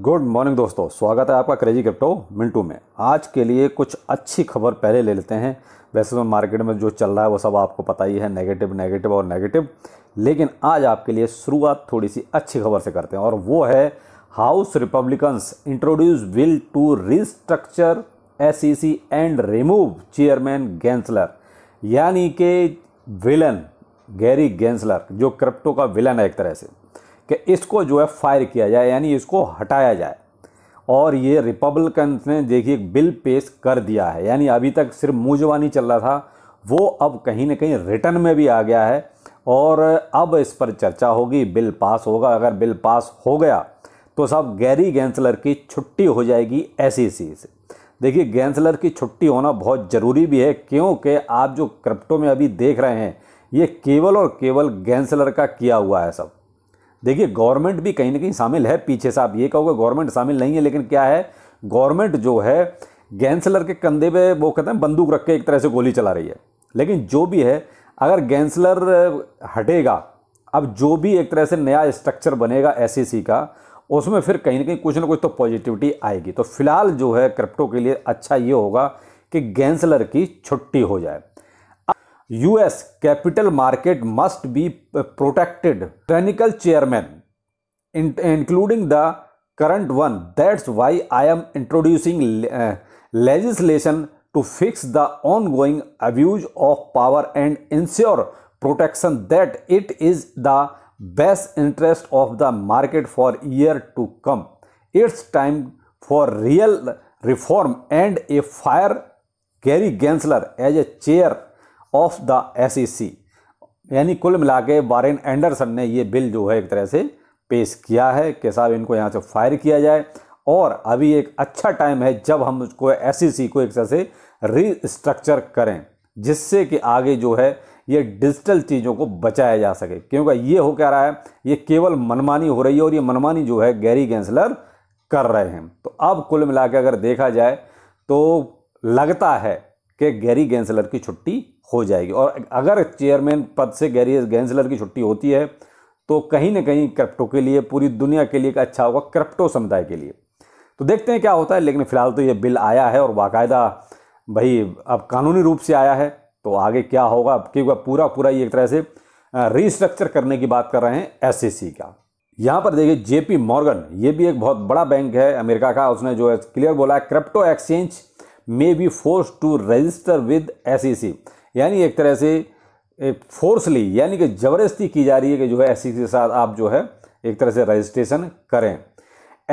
Good morning दोस्तों स्वागत है आपका क्रेजी क्रिप्टो मिंटू में आज के लिए कुछ अच्छी खबर पहले ले लेते हैं वैसे तो मार्केट में जो चल रहा है वो सब आपको पता ही है नेगेटिव नेगेटिव और नेगेटिव लेकिन आज आपके लिए शुरुआत थोड़ी सी अच्छी खबर से करते हैं और वो है house Republicans introduce will to restructure S and remove chairman Gensler यानी कि विलन गैरी गेंसलर जो क्रिप्टो का विलन है एक तरह से कि इसको जो है फायर किया जाए यानी इसको हटाया जाए और ये रिपब्लिकन ने देखिए बिल पेश कर दिया है यानी अभी तक सिर्फ मुँह जवानी चल रहा था वो अब कहीं ना कहीं रिटर्न में भी आ गया है और अब इस पर चर्चा होगी बिल पास होगा अगर बिल पास हो गया तो साहब गैरी गैंसलर की छुट्टी हो जाएगी ऐसी सी e से देखिए गैंसलर की छुट्टी होना बहुत ज़रूरी भी है क्योंकि आप जो क्रिप्टो में अभी देख रहे हैं ये केवल और केवल गैंसलर का किया हुआ है सब देखिए गवर्नमेंट भी कहीं ना कहीं शामिल है पीछे से आप ये कहोगे गवर्नमेंट शामिल नहीं है लेकिन क्या है गवर्नमेंट जो है गैंसलर के कंधे पे वो कहते हैं बंदूक रख के एक तरह से गोली चला रही है लेकिन जो भी है अगर गैंसलर हटेगा अब जो भी एक तरह से नया स्ट्रक्चर बनेगा एस का उसमें फिर कहीं ना कहीं कुछ ना कुछ तो पॉजिटिविटी आएगी तो फिलहाल जो है क्रिप्टो के लिए अच्छा ये होगा कि गैंसलर की छुट्टी हो जाए US capital market must be uh, protected. Technical chairman, in, including the current one. That's why I am introducing uh, legislation to fix the ongoing abuse of power and ensure protection that it is the best interest of the market for year to come. It's time for real reform and a fire Gary Gensler as a chair of the S e यानी कुल मिला के Warren Anderson ने ये bill जो है एक तरह से पेश किया है कि साहब इनको यहाँ से फायर किया जाए और अभी एक अच्छा टाइम है जब हम उसको एस e को एक तरह से रीस्ट्रक्चर करें जिससे कि आगे जो है ये डिजिटल चीज़ों को बचाया जा सके क्योंकि ये हो क्या रहा है ये केवल मनमानी हो रही है और ये मनमानी जो है गैरी गैंसलर कर रहे हैं तो अब कुल मिला के अगर देखा जाए तो लगता है कि गैरी गेंसलर की छुट्टी हो जाएगी और अगर चेयरमैन पद से गैरी गेंसलर की छुट्टी होती है तो कहीं ना कहीं क्रिप्टो के लिए पूरी दुनिया के लिए अच्छा होगा क्रिप्टो समुदाय के लिए तो देखते हैं क्या होता है लेकिन फिलहाल तो ये बिल आया है और बाकायदा भाई अब कानूनी रूप से आया है तो आगे क्या होगा क्योंकि पूरा पूरा ये एक तरह से रीस्ट्रक्चर करने की बात कर रहे हैं एस e का यहाँ पर देखिए जेपी मॉर्गन ये भी एक बहुत बड़ा बैंक है अमेरिका का उसने जो है क्लियर बोला है crypto exchange may be force to register with S यानी एक तरह से फोर्सली यानी कि जबरदस्ती की जा रही है कि जो है एस e के साथ आप जो है एक तरह से रजिस्ट्रेशन करें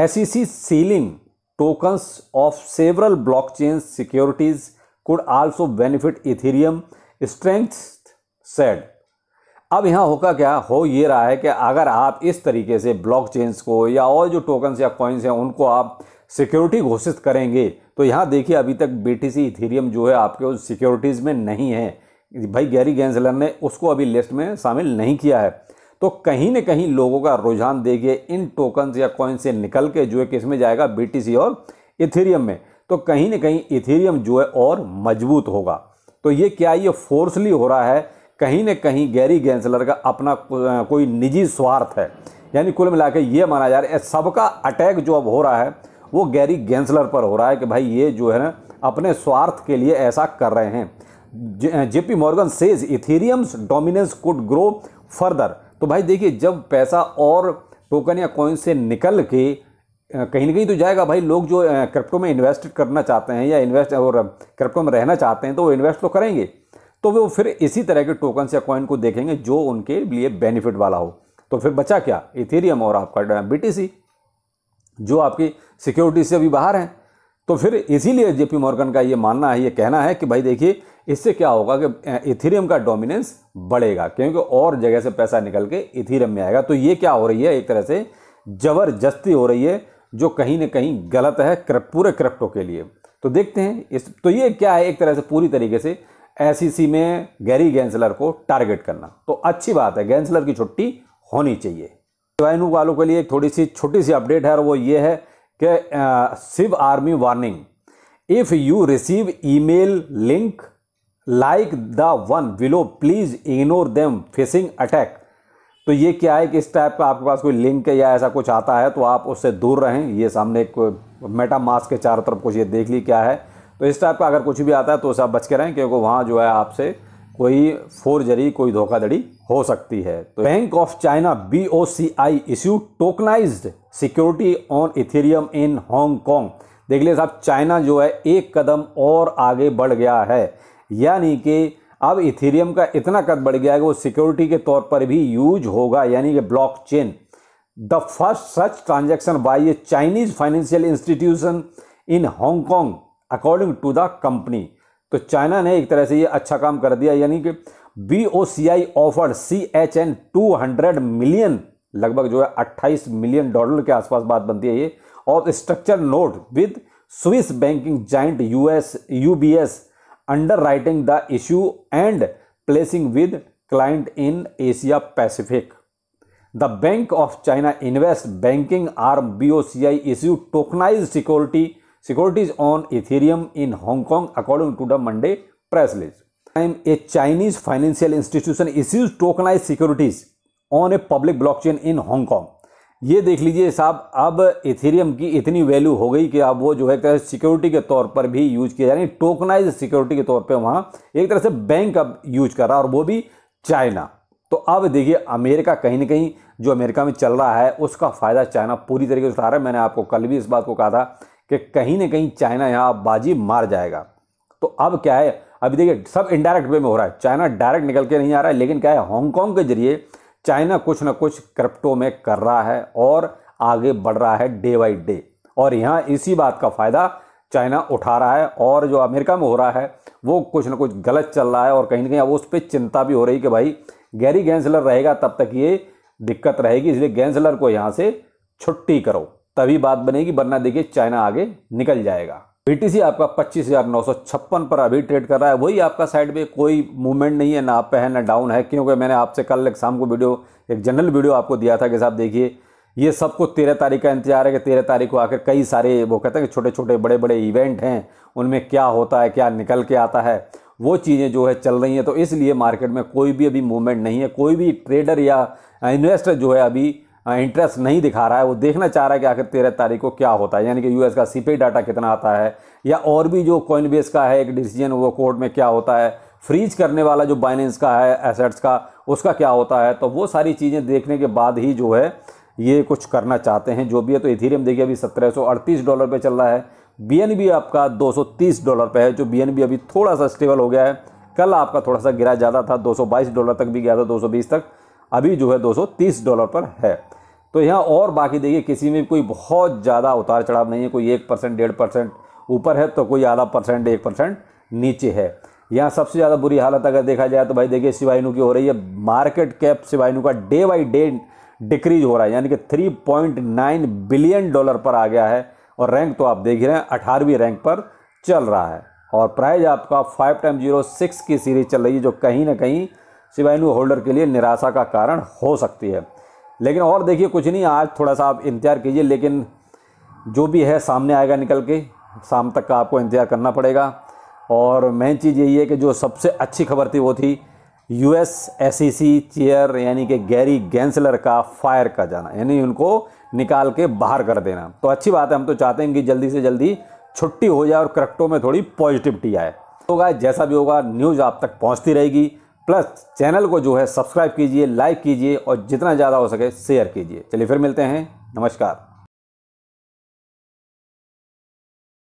S selling tokens of several blockchain securities could also benefit Ethereum strength said अब यहाँ होगा क्या हो ये रहा है कि अगर आप इस तरीके से ब्लॉकचेन्स को या और जो टोकन्स या कॉइन्स हैं उनको आप सिक्योरिटी घोषित करेंगे तो यहाँ देखिए अभी तक सी इथेरियम जो है आपके उस सिक्योरिटीज़ में नहीं है भाई गैरी गैंसलर ने उसको अभी लिस्ट में शामिल नहीं किया है तो कहीं ना कहीं लोगों का रुझान देखिए इन टोकन्स या कॉइन से निकल के जो है किस में जाएगा सी और इथेरियम में तो कहीं ना कहीं इथेरियम जो है और मजबूत होगा तो ये क्या ये फोर्सली हो रहा है कहीं ना कहीं गैरी गैंसलर का अपना कोई निजी स्वार्थ है यानी कुल मिला ये माना जा रहा है सबका अटैक जो अब हो रहा है वो गैरी गेंसलर पर हो रहा है कि भाई ये जो है ना अपने स्वार्थ के लिए ऐसा कर रहे हैं JP Morgan says Ethereum's dominance could grow further तो भाई देखिए जब पैसा और टोकन या कॉइन से निकल के कहीं ना कहीं तो जाएगा भाई लोग जो क्रिप्टो में इन्वेस्ट करना चाहते हैं या इन्वेस्ट और क्रिप्टो में रहना चाहते हैं तो वो इन्वेस्ट तो करेंगे तो वो फिर इसी तरह के टोकन्स या कॉइन को देखेंगे जो उनके लिए बेनिफिट वाला हो तो फिर बचा क्या इथेरियम और आपका बी जो आपकी सिक्योरिटी से अभी बाहर हैं तो फिर इसीलिए जेपी मॉर्गन का ये मानना है ये कहना है कि भाई देखिए इससे क्या होगा कि इथेरियम का डोमिनेंस बढ़ेगा क्योंकि और जगह से पैसा निकल के इथेरियम में आएगा तो ये क्या हो रही है एक तरह से जबरदस्ती हो रही है जो कहीं ना कहीं गलत है पूरे क्रिप्टो के लिए तो देखते हैं इस तो ये क्या है एक तरह से पूरी तरीके से एस e में गैरी गैंसलर को टारगेट करना तो अच्छी बात है गैंसलर की छुट्टी होनी चाहिए शिवायनु वालों के लिए एक थोड़ी सी छोटी सी अपडेट है और वो ये है कि Shib army warning if you receive email link like the one below please ignore them facing attack तो ये क्या है कि इस टाइप का आपके पास कोई लिंक है या ऐसा कुछ आता है तो आप उससे दूर रहें ये सामने एक मेटा मास्क के चारों तरफ कुछ ये देख ली क्या है तो इस टाइप का अगर कुछ भी आता है तो उसे आप बच के रहें क्योंकि वहाँ जो है आपसे कोई फोर्जरी कोई धोखाधड़ी हो सकती है तो bank of China B O C I issue tokenize security on Ethereum in Hong Kong देख लिया साहब चाइना जो है एक कदम और आगे बढ़ गया है यानी कि अब इथेरियम का इतना कद बढ़ गया है कि वो सिक्योरिटी के तौर पर भी यूज होगा यानी कि blockchain the first such transaction by a Chinese financial institution in Hong Kong according to the company तो चाइना ने एक तरह से ये अच्छा काम कर दिया यानी कि B O C I offer C H N two hundred million लगभग जो है अट्ठाईस मिलियन डॉलर के आसपास बात बनती है ये और structure note with Swiss banking giant US UBS underwriting the issue and placing with client in Asia Pacific the bank of China invest banking R B O C I issue tokenize security securities on Ethereum in Hong Kong according to the Monday press release. Time a Chinese financial institution issues tokenized securities on a public blockchain in Hong Kong. ये देख लीजिए साहब अब Ethereum की इतनी value हो गई कि अब वो जो है एक सिक्योरिटी के तौर पर भी यूज किया जा है टोकनाइज सिक्योरिटी के तौर पे वहाँ एक तरह से बैंक अब यूज कर रहा है और वो भी चाइना तो अब देखिए अमेरिका कहीं ना कहीं जो अमेरिका में चल रहा है उसका फ़ायदा चाइना पूरी तरीके से उठा रहा है मैंने आपको कल भी इस बात को कहा था कि कहीं ना कहीं चाइना यहाँ बाजी मार जाएगा तो अब क्या है अभी देखिए सब इनडायरेक्ट वे में हो रहा है चाइना डायरेक्ट निकल के नहीं आ रहा है लेकिन क्या है हांगकॉन्ग के जरिए चाइना कुछ ना कुछ क्रिप्टो में कर रहा है और आगे बढ़ रहा है डे बाई डे और यहाँ इसी बात का फ़ायदा चाइना उठा रहा है और जो अमेरिका में हो रहा है वो कुछ ना कुछ गलत चल रहा है और कहीं ना कहीं अब उस पर चिंता भी हो रही कि भाई गैरी गैंसलर रहेगा तब तक ये दिक्कत रहेगी इसलिए गैंसलर को यहाँ से छुट्टी करो तभी बात बनेगी वरना देखिए चाइना आगे निकल जाएगा बीटीसी आपका पच्चीस हजार नौ सौ छप्पन पर अभी ट्रेड कर रहा है वही आपका साइड में कोई मूवमेंट नहीं है ना आप पे है ना डाउन है क्योंकि मैंने आपसे कल एक शाम को वीडियो एक जनरल वीडियो आपको दिया था कि साहब देखिए ये सबको तेरह तारीख का इंतजार है कि तेरह तारीख को आकर कई सारे वो कहते हैं कि छोटे छोटे बड़े बड़े इवेंट हैं उनमें क्या होता है क्या निकल के आता है वो चीज़ें जो है चल रही हैं तो इसलिए मार्केट में कोई भी अभी मूवमेंट नहीं है कोई भी ट्रेडर या इन्वेस्टर जो है अभी इंटरेस्ट नहीं दिखा रहा है वो देखना चाह रहा है कि आखिर तेरह तारीख को क्या होता है यानी कि यूएस का सीपीआई डाटा कितना आता है या और भी जो कॉइन बेस का है एक डिसीजन वो कोर्ट में क्या होता है फ्रीज करने वाला जो बाइनेंस का है एसेट्स का उसका क्या होता है तो वो सारी चीज़ें देखने के बाद ही जो है ये कुछ करना चाहते हैं जो भी है तो इथीरियम देखिए अभी सत्रह डॉलर पर चल रहा है बी आपका दो डॉलर पर है जो बी अभी थोड़ा सा स्टेबल हो गया है कल आपका थोड़ा सा गिरा ज़्यादा था दो डॉलर तक भी गया था दो तक अभी जो है 230 डॉलर पर है तो यहाँ और बाकी देखिए किसी में कोई बहुत ज़्यादा उतार चढ़ाव नहीं है कोई एक परसेंट डेढ़ परसेंट ऊपर है तो कोई आधा परसेंट एक परसेंट नीचे है यहाँ सबसे ज़्यादा बुरी हालत अगर देखा जाए तो भाई देखिए सिवाइनू की हो रही है मार्केट कैप सिवाइनू का डे बाई डे डिक्रीज हो रहा है यानी कि थ्री बिलियन डॉलर पर आ गया है और रैंक तो आप देख रहे हैं अठारहवीं रैंक पर चल रहा है और प्राइज आपका फाइव टाइम जीरो सिक्स की सीरीज चल रही है जो कहीं ना कहीं सिवाइनू होल्डर के लिए निराशा का कारण हो सकती है लेकिन और देखिए कुछ नहीं आज थोड़ा सा आप इंतज़ार कीजिए लेकिन जो भी है सामने आएगा निकल के शाम तक का आपको इंतज़ार करना पड़ेगा और मेन चीज़ यही है कि जो सबसे अच्छी खबर थी वो थी U S S C chair यानी कि गैरी गेंसलर का फायर का जाना यानी उनको निकाल के बाहर कर देना तो अच्छी बात है हम तो चाहते हैं कि जल्दी से जल्दी छुट्टी हो जाए और करेक्टों में थोड़ी पॉजिटिविटी आए होगा तो जैसा भी होगा न्यूज़ आप तक पहुंचती रहेगी प्लस चैनल को जो है सब्सक्राइब कीजिए लाइक कीजिए और जितना ज़्यादा हो सके शेयर कीजिए चलिए फिर मिलते हैं नमस्कार